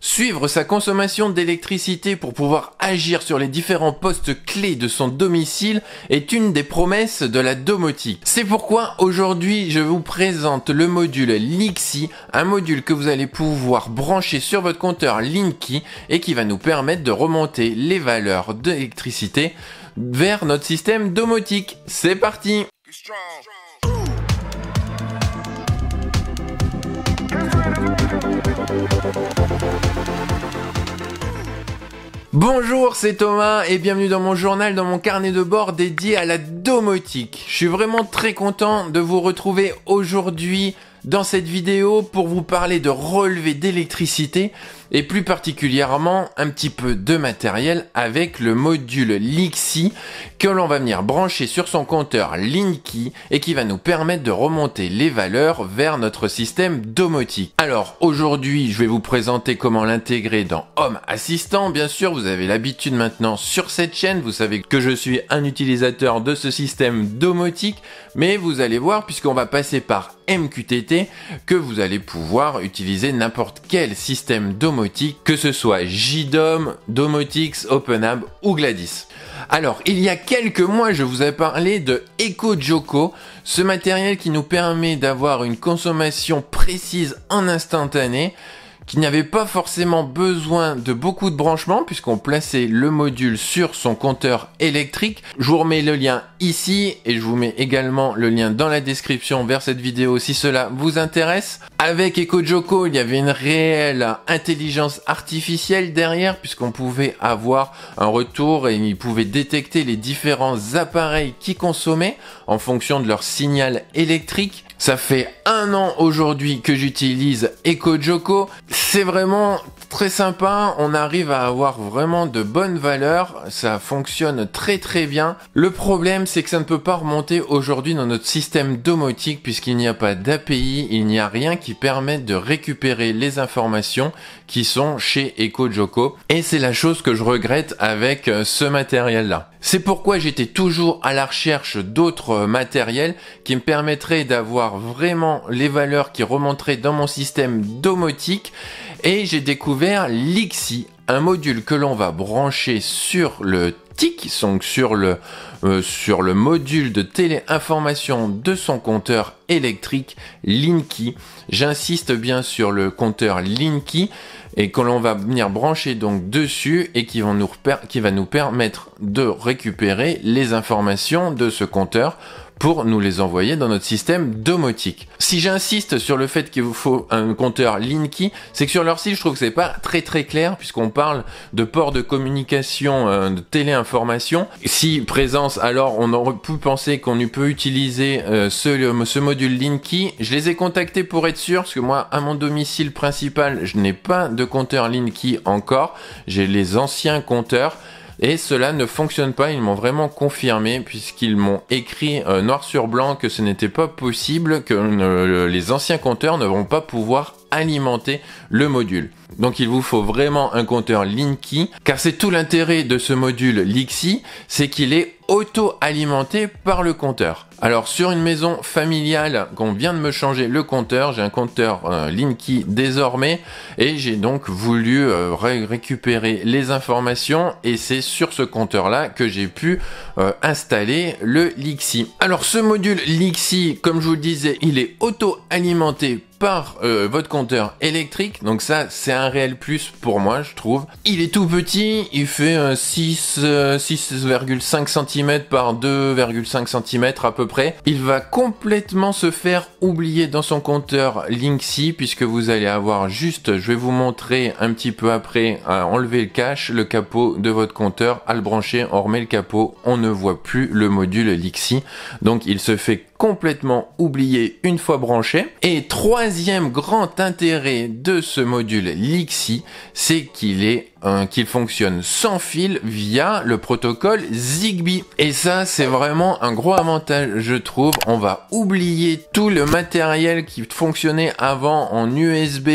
Suivre sa consommation d'électricité pour pouvoir agir sur les différents postes clés de son domicile est une des promesses de la domotique. C'est pourquoi aujourd'hui je vous présente le module Lixi, un module que vous allez pouvoir brancher sur votre compteur Linky et qui va nous permettre de remonter les valeurs d'électricité vers notre système domotique. C'est parti Bonjour, c'est Thomas et bienvenue dans mon journal, dans mon carnet de bord dédié à la domotique. Je suis vraiment très content de vous retrouver aujourd'hui dans cette vidéo pour vous parler de relevé d'électricité et plus particulièrement un petit peu de matériel avec le module Lixi que l'on va venir brancher sur son compteur Linky et qui va nous permettre de remonter les valeurs vers notre système domotique. Alors aujourd'hui je vais vous présenter comment l'intégrer dans Home Assistant. Bien sûr vous avez l'habitude maintenant sur cette chaîne, vous savez que je suis un utilisateur de ce système domotique mais vous allez voir puisqu'on va passer par MQTT que vous allez pouvoir utiliser n'importe quel système domotique que ce soit JDOM, Domotix, OpenAB ou Gladys. Alors, il y a quelques mois, je vous ai parlé de EcoJoco, ce matériel qui nous permet d'avoir une consommation précise en instantané qui n'avait pas forcément besoin de beaucoup de branchements puisqu'on plaçait le module sur son compteur électrique. Je vous remets le lien ici et je vous mets également le lien dans la description vers cette vidéo si cela vous intéresse. Avec EcoJoco, il y avait une réelle intelligence artificielle derrière puisqu'on pouvait avoir un retour et il pouvait détecter les différents appareils qui consommaient en fonction de leur signal électrique. Ça fait un an aujourd'hui que j'utilise EcoJoco. C'est vraiment très sympa, on arrive à avoir vraiment de bonnes valeurs, ça fonctionne très très bien. Le problème c'est que ça ne peut pas remonter aujourd'hui dans notre système domotique puisqu'il n'y a pas d'API, il n'y a rien qui permette de récupérer les informations qui sont chez EcoJoko. Et c'est la chose que je regrette avec euh, ce matériel-là. C'est pourquoi j'étais toujours à la recherche d'autres euh, matériels qui me permettraient d'avoir vraiment les valeurs qui remonteraient dans mon système domotique. Et j'ai découvert l'Ixi un module que l'on va brancher sur le TIC, donc sur le, euh, sur le module de téléinformation de son compteur électrique Linky. J'insiste bien sur le compteur Linky et que l'on va venir brancher donc dessus et qui, vont nous qui va nous permettre de récupérer les informations de ce compteur pour nous les envoyer dans notre système domotique. Si j'insiste sur le fait qu'il vous faut un compteur Linky, c'est que sur leur site, je trouve que c'est pas très très clair puisqu'on parle de port de communication, euh, de téléinformation. Si présence, alors on aurait pu penser qu'on peut utiliser euh, ce, ce module Linky. Je les ai contactés pour être sûr parce que moi, à mon domicile principal, je n'ai pas de compteur Linky encore. J'ai les anciens compteurs et cela ne fonctionne pas, ils m'ont vraiment confirmé puisqu'ils m'ont écrit euh, noir sur blanc que ce n'était pas possible, que euh, les anciens compteurs ne vont pas pouvoir alimenter le module. Donc il vous faut vraiment un compteur Linky, car c'est tout l'intérêt de ce module Lixi, c'est qu'il est auto-alimenté par le compteur. Alors sur une maison familiale qu'on vient de me changer le compteur, j'ai un compteur euh, Linky désormais et j'ai donc voulu euh, récupérer les informations et c'est sur ce compteur là que j'ai pu euh, installer le Lixi. Alors ce module Lixi, comme je vous le disais, il est auto-alimenté par euh, votre compteur électrique. Donc ça, c'est un réel plus pour moi, je trouve. Il est tout petit, il fait 6 6,5 cm par 2,5 cm à peu près. Il va complètement se faire oublier dans son compteur linksy puisque vous allez avoir juste, je vais vous montrer un petit peu après, à enlever le cache, le capot de votre compteur, à le brancher, on remet le capot, on ne voit plus le module linksy Donc il se fait complètement oublié une fois branché. Et troisième grand intérêt de ce module Lixi, c'est qu'il est euh, qu'il fonctionne sans fil via le protocole Zigbee. Et ça, c'est vraiment un gros avantage, je trouve. On va oublier tout le matériel qui fonctionnait avant en USB,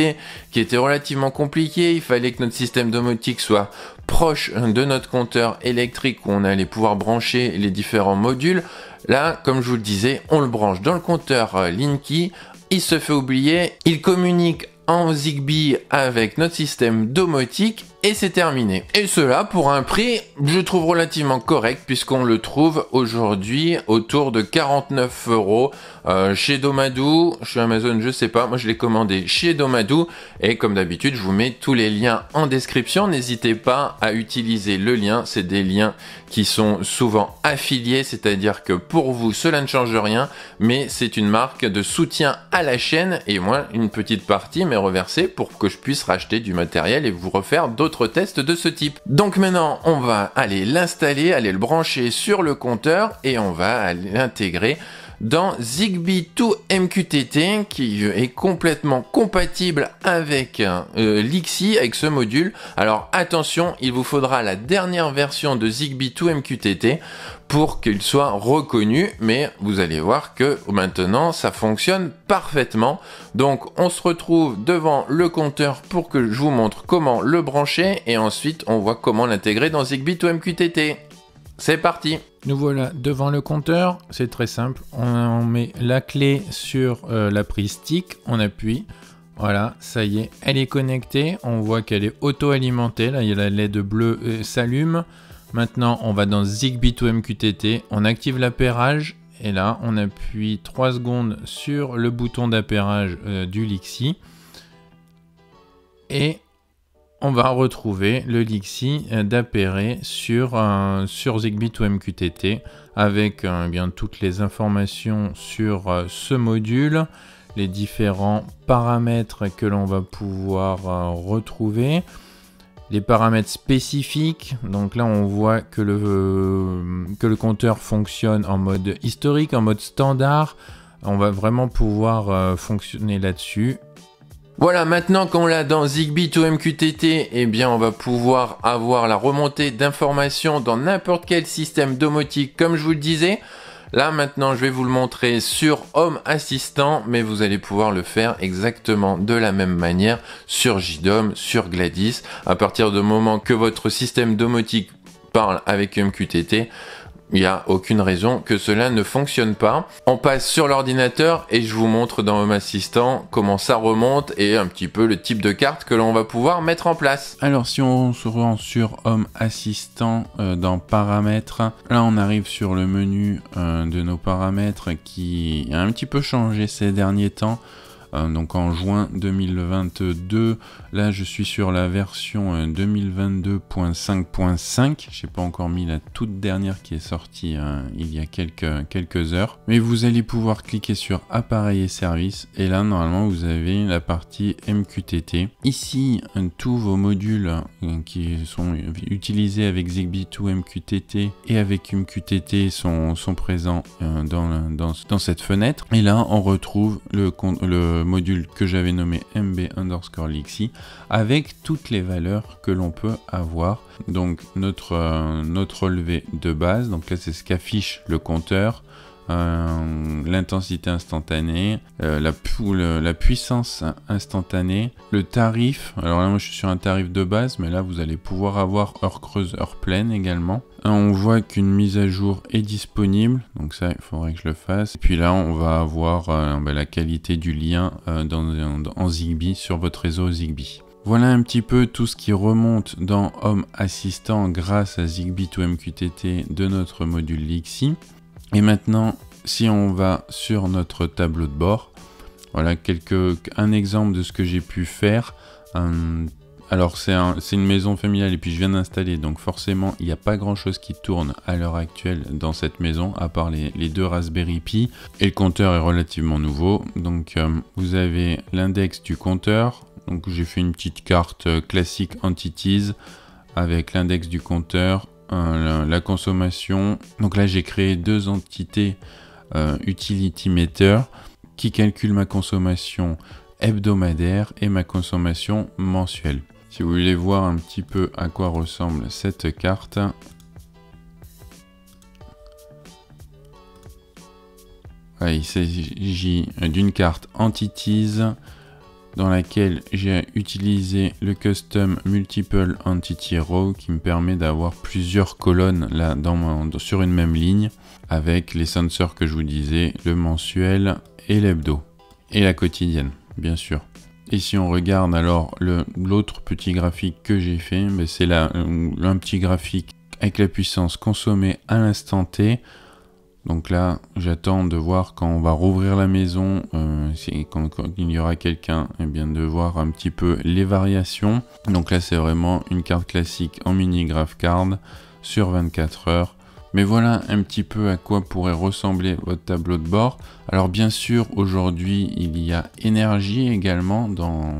qui était relativement compliqué. Il fallait que notre système domotique soit proche de notre compteur électrique où on allait pouvoir brancher les différents modules. Là, comme je vous le disais, on le branche dans le compteur euh, Linky, il se fait oublier, il communique en Zigbee avec notre système domotique et c'est terminé. Et cela pour un prix, je trouve relativement correct puisqu'on le trouve aujourd'hui autour de 49 euros euh, chez Domadou, chez Amazon, je sais pas. Moi, je l'ai commandé chez Domadou et comme d'habitude, je vous mets tous les liens en description. N'hésitez pas à utiliser le lien, c'est des liens qui sont souvent affiliés, c'est-à-dire que pour vous, cela ne change rien, mais c'est une marque de soutien à la chaîne et moi, une petite partie m'est reversée pour que je puisse racheter du matériel et vous refaire d'autres tests de ce type. Donc maintenant, on va aller l'installer, aller le brancher sur le compteur et on va l'intégrer dans Zigbee 2 MQTT qui est complètement compatible avec euh, Lixi l'XI, avec ce module. Alors attention, il vous faudra la dernière version de Zigbee 2 MQTT pour qu'il soit reconnu, mais vous allez voir que maintenant ça fonctionne parfaitement. Donc on se retrouve devant le compteur pour que je vous montre comment le brancher et ensuite on voit comment l'intégrer dans Zigbee 2 MQTT. C'est parti nous voilà devant le compteur, c'est très simple, on, met la clé sur euh, la prise stick, on appuie, voilà, ça y est, elle est connectée, on voit qu'elle est auto-alimentée, là il y a la LED bleue euh, s'allume. Maintenant on va dans Zigbee to MQTT, on active l'appairage et là on appuie 3 secondes sur le bouton d'appairage euh, du Lixi et on va retrouver le Lixi euh, d'appairé sur, Zigbee ou MQTT avec euh, eh bien, toutes les informations sur euh, ce module, les différents paramètres que l'on va pouvoir retrouver, les paramètres spécifiques. Donc là, on voit que que le compteur fonctionne en mode historique, en mode standard. On va vraiment pouvoir fonctionner là-dessus voilà, maintenant qu'on l'a dans Zigbee ou MQTT, eh bien on va pouvoir avoir la remontée d'informations dans n'importe quel système domotique comme je vous le disais. Là maintenant je vais vous le montrer sur Home Assistant, mais vous allez pouvoir le faire exactement de la même manière sur JDOM, sur Gladys. À partir du moment que votre système domotique parle avec MQTT, il n'y a aucune raison que cela ne fonctionne pas. On passe sur l'ordinateur et je vous montre dans Home Assistant comment ça remonte et un petit peu le type de carte que l'on va pouvoir mettre en place. Alors si on se rend sur Home Assistant euh, dans paramètres, là on arrive sur le menu euh, de nos paramètres qui a un petit peu changé ces derniers temps. Euh, donc en juin 2022. Là, je suis sur la version 2022.5.5. Euh, J'ai pas encore mis la toute dernière qui est sortie euh, il y a quelques, quelques heures. Mais vous allez pouvoir cliquer sur appareil et services. Et là, normalement, vous avez la partie MQTT. Ici, tous vos modules qui sont utilisés avec Zigbee 2 MQTT et avec MQTT sont, sont présents dans, dans, cette fenêtre. Et là, on retrouve le, le module que j'avais nommé mb underscore lixi avec toutes les valeurs que l'on peut avoir. Donc notre, euh, notre relevé de base, donc là c'est ce qu'affiche le compteur, euh, l'intensité instantanée, euh, la, puissance instantanée, le tarif. Alors là, moi, je suis sur un tarif de base, mais là, vous allez pouvoir avoir heure creuse, heure pleine également. Euh, on voit qu'une mise à jour est disponible, donc ça, il faudrait que je le fasse. Et puis là, on va avoir ben, la qualité du lien dans, en Zigbee sur votre réseau Zigbee. Voilà un petit peu tout ce qui remonte dans Home Assistant grâce à Zigbee to MQTT de notre module Lixi. Et maintenant, si on va sur notre tableau de bord, voilà quelques, un exemple de ce que j'ai pu faire. alors c'est une maison familiale et puis je viens d'installer, donc forcément il n'y a pas grand chose qui tourne à l'heure actuelle dans cette maison, à part les, deux Raspberry Pi. Et le compteur est relativement nouveau, donc euh, vous avez l'index du compteur. Donc j'ai fait une petite carte euh, classique Entities avec l'index du compteur, euh, la, consommation. Donc là, j'ai créé deux entités euh, utility meter qui calculent ma consommation hebdomadaire et ma consommation mensuelle. Si vous voulez voir un petit peu à quoi ressemble cette carte, ah, il s'agit d'une carte Entities dans laquelle j'ai utilisé le custom multiple entity row qui me permet d'avoir plusieurs colonnes là dans sur une même ligne avec les sensors que je vous disais, le mensuel et l'hebdo et la quotidienne bien sûr. Et si on regarde alors l'autre petit graphique que j'ai fait, ben c'est euh, un petit graphique avec la puissance consommée à l'instant T donc là, j'attends de voir quand on va rouvrir la maison, euh, quand, il y aura quelqu'un, eh bien de voir un petit peu les variations. Donc là, c'est vraiment une carte classique en mini graph card sur 24 heures. Mais voilà un petit peu à quoi pourrait ressembler votre tableau de bord. Alors bien sûr, aujourd'hui, il y a énergie également dans,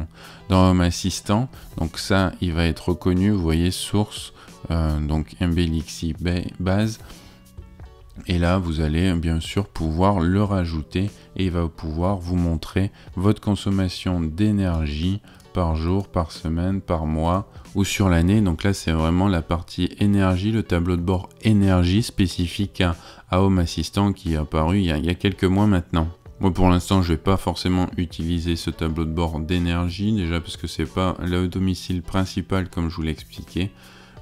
dans Home Assistant. Donc ça, il va être reconnu, vous voyez, source, euh, donc MBLXI base. Et là, vous allez bien sûr pouvoir le rajouter et il va pouvoir vous montrer votre consommation d'énergie par jour, par semaine, par mois ou sur l'année. Donc là, c'est vraiment la partie énergie, le tableau de bord énergie spécifique à, Home Assistant qui est apparu il y a, quelques mois maintenant. Moi pour l'instant je ne vais pas forcément utiliser ce tableau de bord d'énergie déjà parce que n'est pas le domicile principal comme je vous l'expliquais.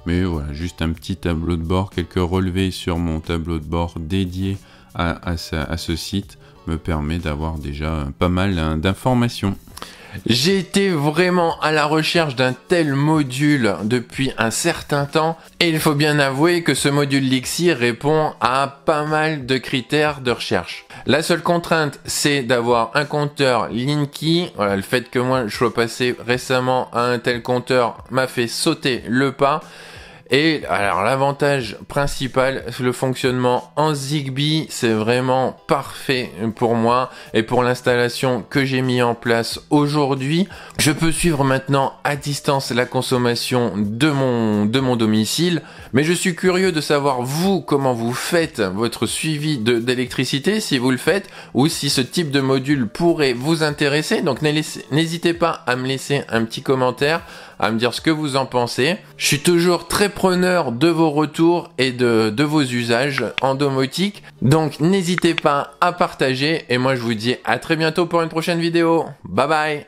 Mais voilà, juste un petit tableau de bord, quelques relevés sur mon tableau de bord dédié à, ce site me permet d'avoir déjà pas mal d'informations. J'ai été vraiment à la recherche d'un tel module depuis un certain temps et il faut bien avouer que ce module Lixi répond à pas mal de critères de recherche. La seule contrainte c'est d'avoir un compteur Linky. le fait que moi je sois passé récemment à un tel compteur m'a fait sauter le pas. Et alors l'avantage principal, le fonctionnement en Zigbee, c'est vraiment parfait pour moi et pour l'installation que j'ai mis en place aujourd'hui. Je peux suivre maintenant à distance la consommation de mon, de mon domicile mais je suis curieux de savoir, vous, comment vous faites votre suivi d'électricité, si vous le faites, ou si ce type de module pourrait vous intéresser. Donc n'hésitez pas à me laisser un petit commentaire, à me dire ce que vous en pensez. Je suis toujours très preneur de vos retours et de, vos usages en domotique. Donc n'hésitez pas à partager et moi je vous dis à très bientôt pour une prochaine vidéo. Bye bye